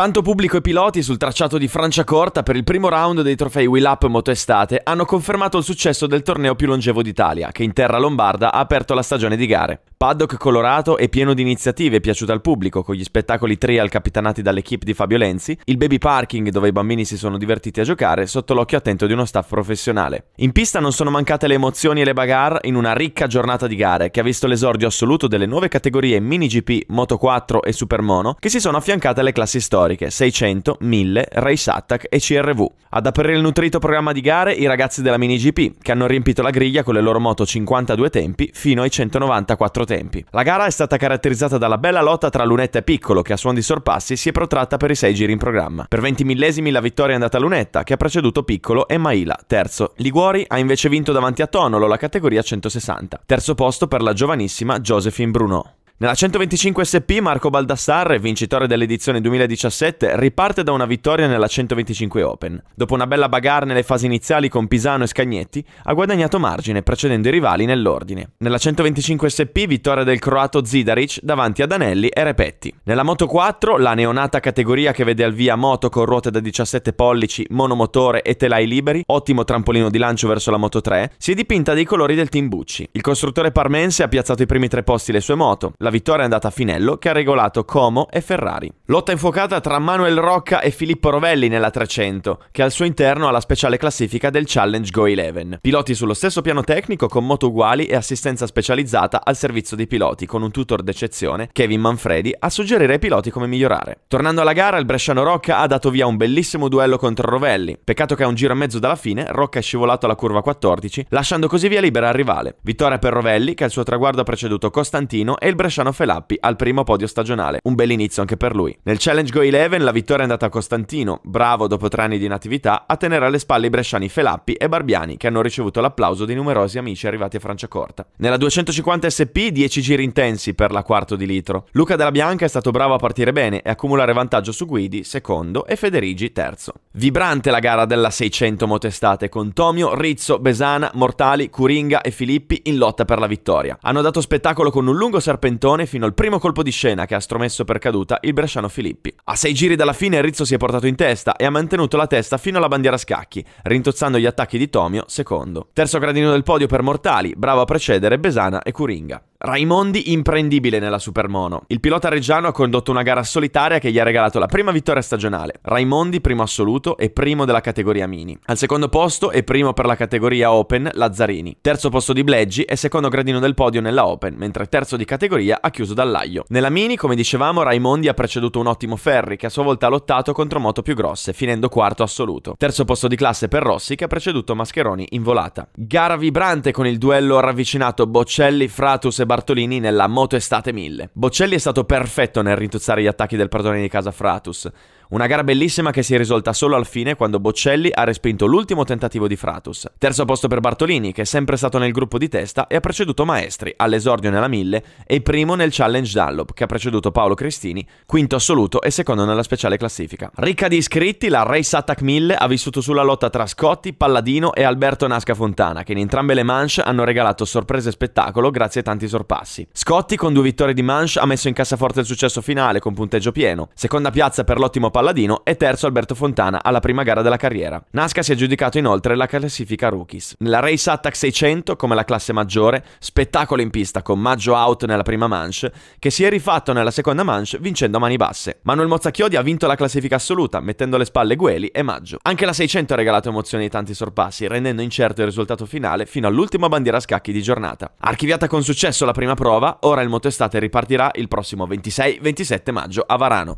Tanto pubblico e piloti sul tracciato di Francia Corta per il primo round dei trofei Will Up Moto Estate hanno confermato il successo del torneo più longevo d'Italia, che in terra lombarda ha aperto la stagione di gare. Paddock colorato e pieno di iniziative piaciute al pubblico, con gli spettacoli trial capitanati dall'equipe di Fabio Lenzi, il baby parking dove i bambini si sono divertiti a giocare sotto l'occhio attento di uno staff professionale. In pista non sono mancate le emozioni e le bagarre in una ricca giornata di gare che ha visto l'esordio assoluto delle nuove categorie Mini GP, Moto 4 e Super Mono, che si sono affiancate alle classi storiche storiche 600, 1000, Race Attack e CRV. Ad aprire il nutrito programma di gare i ragazzi della Mini GP, che hanno riempito la griglia con le loro moto 52 tempi fino ai 194 tempi. La gara è stata caratterizzata dalla bella lotta tra Lunetta e Piccolo, che a suon di sorpassi si è protratta per i 6 giri in programma. Per 20 millesimi la vittoria è andata a Lunetta, che ha preceduto Piccolo e Maila, terzo. Liguori ha invece vinto davanti a Tonolo la categoria 160, terzo posto per la giovanissima Josephine Bruno. Nella 125 SP Marco Baldassarre, vincitore dell'edizione 2017, riparte da una vittoria nella 125 Open. Dopo una bella bagarre nelle fasi iniziali con Pisano e Scagnetti, ha guadagnato margine precedendo i rivali nell'ordine. Nella 125 SP vittoria del croato Zidaric davanti a Danelli e Repetti. Nella Moto 4, la neonata categoria che vede al via moto con ruote da 17 pollici, monomotore e telai liberi, ottimo trampolino di lancio verso la Moto 3, si è dipinta dei colori del team Bucci. Il costruttore parmense ha piazzato i primi tre posti le sue moto. La vittoria è andata a Finello che ha regolato Como e Ferrari. Lotta infuocata tra Manuel Rocca e Filippo Rovelli nella 300, che al suo interno ha la speciale classifica del Challenge Go 11. Piloti sullo stesso piano tecnico con moto uguali e assistenza specializzata al servizio dei piloti con un tutor d'eccezione, Kevin Manfredi, a suggerire ai piloti come migliorare. Tornando alla gara, il bresciano Rocca ha dato via un bellissimo duello contro Rovelli. Peccato che a un giro e mezzo dalla fine Rocca è scivolato alla curva 14, lasciando così via libera al rivale. Vittoria per Rovelli, che al suo traguardo ha preceduto Costantino e il bresciano Luciano Felappi al primo podio stagionale. Un bel inizio anche per lui. Nel Challenge Go 11 la vittoria è andata a Costantino, bravo dopo tre anni di inattività, a tenere alle spalle i bresciani Felappi e Barbiani, che hanno ricevuto l'applauso di numerosi amici arrivati a Franciacorta. Nella 250 SP 10 giri intensi per la quarto di litro. Luca della Bianca è stato bravo a partire bene e accumulare vantaggio su Guidi, secondo, e Federigi, terzo. Vibrante la gara della 600 motestate con Tomio, Rizzo, Besana, Mortali, Curinga e Filippi in lotta per la vittoria. Hanno dato spettacolo con un lungo serpentone mattone fino al primo colpo di scena che ha stromesso per caduta il bresciano Filippi. A sei giri dalla fine Rizzo si è portato in testa e ha mantenuto la testa fino alla bandiera a scacchi, rintozzando gli attacchi di Tomio, secondo. Terzo gradino del podio per Mortali, bravo a precedere Besana e Curinga. Raimondi imprendibile nella Supermono. Il pilota reggiano ha condotto una gara solitaria che gli ha regalato la prima vittoria stagionale. Raimondi primo assoluto e primo della categoria mini. Al secondo posto e primo per la categoria Open Lazzarini. Terzo posto di Bleggi e secondo gradino del podio nella Open, mentre terzo di categoria ha chiuso dall'aglio. Nella mini, come dicevamo, Raimondi ha preceduto un ottimo Ferri che a sua volta ha lottato contro moto più grosse, finendo quarto assoluto. Terzo posto di classe per Rossi che ha preceduto Mascheroni in volata. Gara vibrante con il duello ravvicinato Boccelli, Fratus e Bartolini nella Moto Estate 1000. Bocelli è stato perfetto nel rintuzzare gli attacchi del padrone di casa Fratus, una gara bellissima che si è risolta solo al fine quando Boccelli ha respinto l'ultimo tentativo di Fratus. Terzo posto per Bartolini, che è sempre stato nel gruppo di testa e ha preceduto Maestri all'esordio nella 1000 e primo nel Challenge Dallop, che ha preceduto Paolo Cristini, quinto assoluto e secondo nella speciale classifica. Ricca di iscritti, la Race Attack 1000 ha vissuto sulla lotta tra Scotti, Palladino e Alberto Nasca Fontana, che in entrambe le manche hanno regalato sorprese e spettacolo grazie ai tanti sorpassi. Scotti, con due vittorie di manche, ha messo in cassaforte il successo finale con punteggio pieno, seconda piazza per l'ottimo Palladino e terzo Alberto Fontana alla prima gara della carriera. Nasca si è aggiudicato inoltre la classifica rookies. Nella Race Attack 600, come la classe maggiore, spettacolo in pista con Maggio out nella prima manche, che si è rifatto nella seconda manche vincendo a mani basse. Manuel Mozzacchiodi ha vinto la classifica assoluta, mettendo alle spalle Gueli e Maggio. Anche la 600 ha regalato emozioni e tanti sorpassi, rendendo incerto il risultato finale fino all'ultima bandiera a scacchi di giornata. Archiviata con successo la prima prova, ora il estate ripartirà il prossimo 26-27 maggio a Varano.